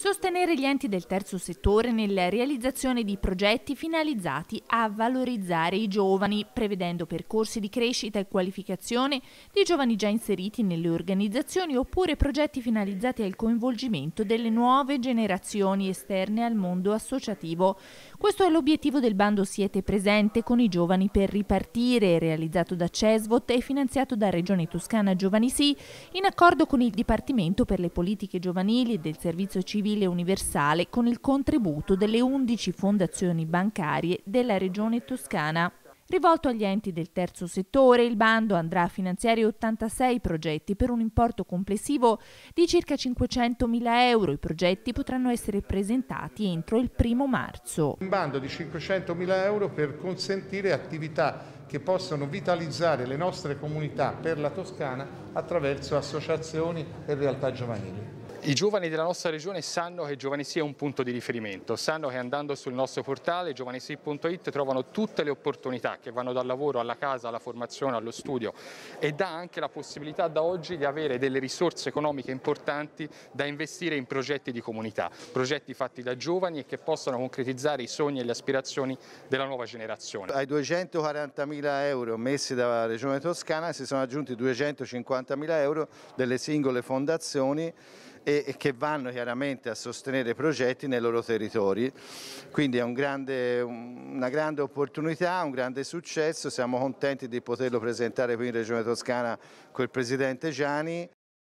Sostenere gli enti del terzo settore nella realizzazione di progetti finalizzati a valorizzare i giovani, prevedendo percorsi di crescita e qualificazione di giovani già inseriti nelle organizzazioni oppure progetti finalizzati al coinvolgimento delle nuove generazioni esterne al mondo associativo. Questo è l'obiettivo del bando Siete Presente con i giovani per ripartire, realizzato da CESVOT e finanziato da Regione Toscana Giovani Sì, in accordo con il Dipartimento per le politiche giovanili e del Servizio Civile civile universale con il contributo delle 11 fondazioni bancarie della regione toscana. Rivolto agli enti del terzo settore, il bando andrà a finanziare 86 progetti per un importo complessivo di circa 500.000 euro. I progetti potranno essere presentati entro il primo marzo. Un bando di 500.000 euro per consentire attività che possano vitalizzare le nostre comunità per la Toscana attraverso associazioni e realtà giovanili. I giovani della nostra regione sanno che Giovanesi è un punto di riferimento, sanno che andando sul nostro portale giovanesi.it trovano tutte le opportunità che vanno dal lavoro alla casa, alla formazione, allo studio e dà anche la possibilità da oggi di avere delle risorse economiche importanti da investire in progetti di comunità, progetti fatti da giovani e che possano concretizzare i sogni e le aspirazioni della nuova generazione. Ai 240.000 euro messi dalla Regione Toscana si sono aggiunti 250.000 euro delle singole fondazioni e, che vanno chiaramente a sostenere progetti nei loro territori. Quindi è un grande, una grande opportunità, un grande successo, siamo contenti di poterlo presentare qui in Regione Toscana col Presidente Gianni